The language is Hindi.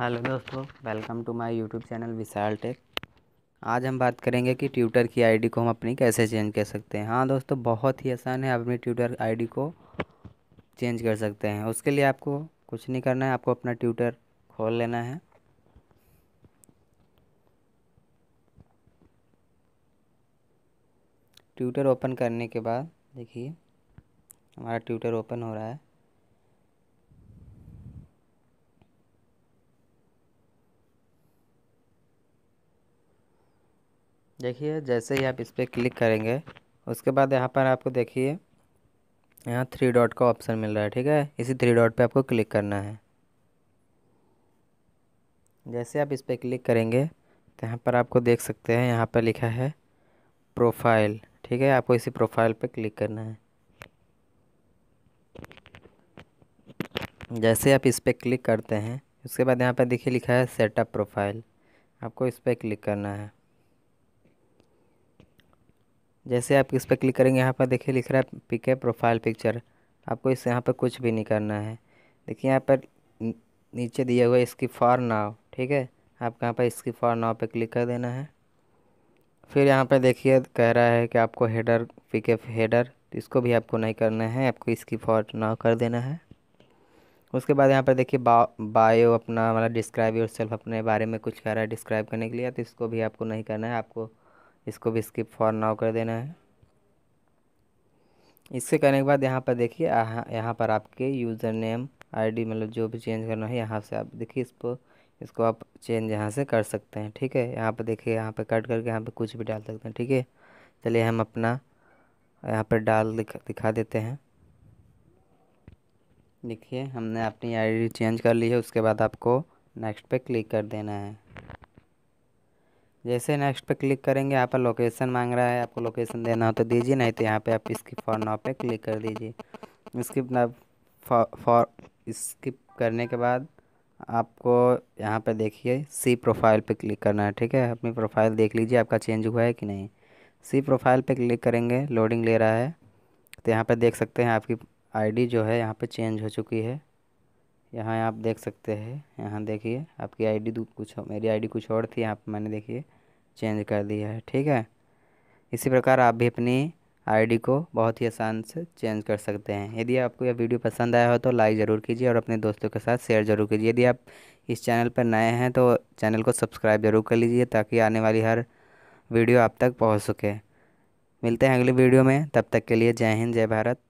हेलो दोस्तों welcome to my YouTube channel Vishal tech आज हम बात करेंगे कि ट्विटर की आईडी को हम अपनी कैसे चेंज कर सकते हैं हाँ दोस्तों बहुत ही आसान है आप अपनी ट्विटर आईडी को चेंज कर सकते हैं उसके लिए आपको कुछ नहीं करना है आपको अपना ट्विटर खोल लेना है ट्विटर ओपन करने के बाद देखिए हमारा ट्विटर ओपन हो रहा है देखिए जैसे ही आप इस पर क्लिक करेंगे उसके बाद यहाँ पर आपको देखिए यहाँ थ्री डॉट का ऑप्शन मिल रहा है ठीक है इसी थ्री डॉट पे आपको क्लिक करना है जैसे आप इस पर क्लिक करेंगे तो यहाँ पर आपको देख सकते हैं यहाँ पर लिखा है प्रोफाइल ठीक है आपको इसी प्रोफाइल पर क्लिक करना है जैसे आप इस पर क्लिक करते हैं उसके बाद यहाँ पर देखिए लिखा है सेटअप प्रोफाइल आपको इस पर क्लिक करना है जैसे आप इस पर क्लिक करेंगे यहाँ पर देखिए लिख रहा है पिक है प्रोफाइल पिक्चर आपको इस यहाँ पर कुछ भी नहीं करना है देखिए यहाँ पर नीचे दिया हुआ इसकी फॉर नाव ठीक है आपको यहाँ पर इसकी फॉर नाव पर क्लिक कर देना है फिर यहाँ पर देखिए कह रहा है कि आपको हेडर पिक हेडर इसको भी आपको नहीं करना है आपको इसकी फॉर नाव कर देना है उसके बाद यहाँ पर देखिए बा, बायो अपना मतलब डिस्क्राइब योर सेल्फ अपने बारे में कुछ कह रहा है डिस्क्राइब करने के लिए तो इसको भी आपको नहीं करना है आपको इसको भी स्किप फॉर नाउ कर देना है इससे करने के बाद यहाँ पर देखिए यहाँ पर आपके यूज़र नेम आईडी मतलब जो भी चेंज करना है यहाँ से आप देखिए इसको इसको आप चेंज यहाँ से कर सकते हैं ठीक है यहाँ पर देखिए यहाँ पर कट करके यहाँ पर कुछ भी डाल सकते हैं ठीक है चलिए हम अपना यहाँ पर डाल दिखा, दिखा देते हैं देखिए हमने अपनी आईडी चेंज कर ली है उसके बाद आपको नेक्स्ट पे क्लिक कर देना है जैसे नेक्स्ट पे क्लिक करेंगे यहाँ पर लोकेशन मांग रहा है आपको लोकेशन देना हो तो दीजिए नहीं तो यहाँ पे आप स्किप फॉर नाउ पे क्लिक कर दीजिए स्किप ना फॉर स्किप करने के बाद आपको यहाँ पे देखिए सी प्रोफाइल पे क्लिक करना है ठीक है अपनी प्रोफाइल देख लीजिए आपका चेंज हुआ है कि नहीं सी प्रोफाइल पर क्लिक करेंगे लोडिंग ले रहा है तो यहाँ पर देख सकते हैं आपकी आई जो है यहाँ पर चेंज हो चुकी है यहाँ आप देख सकते हैं यहाँ देखिए आपकी आईडी कुछ मेरी आईडी कुछ और थी यहाँ पर मैंने देखिए चेंज कर दिया है ठीक है इसी प्रकार आप भी अपनी आईडी को बहुत ही आसान से चेंज कर सकते हैं यदि आपको यह वीडियो पसंद आया हो तो लाइक ज़रूर कीजिए और अपने दोस्तों के साथ शेयर ज़रूर कीजिए यदि आप इस चैनल पर नए हैं तो चैनल को सब्सक्राइब ज़रूर कर लीजिए ताकि आने वाली हर वीडियो आप तक पहुँच सके मिलते हैं अगली वीडियो में तब तक के लिए जय हिंद जय भारत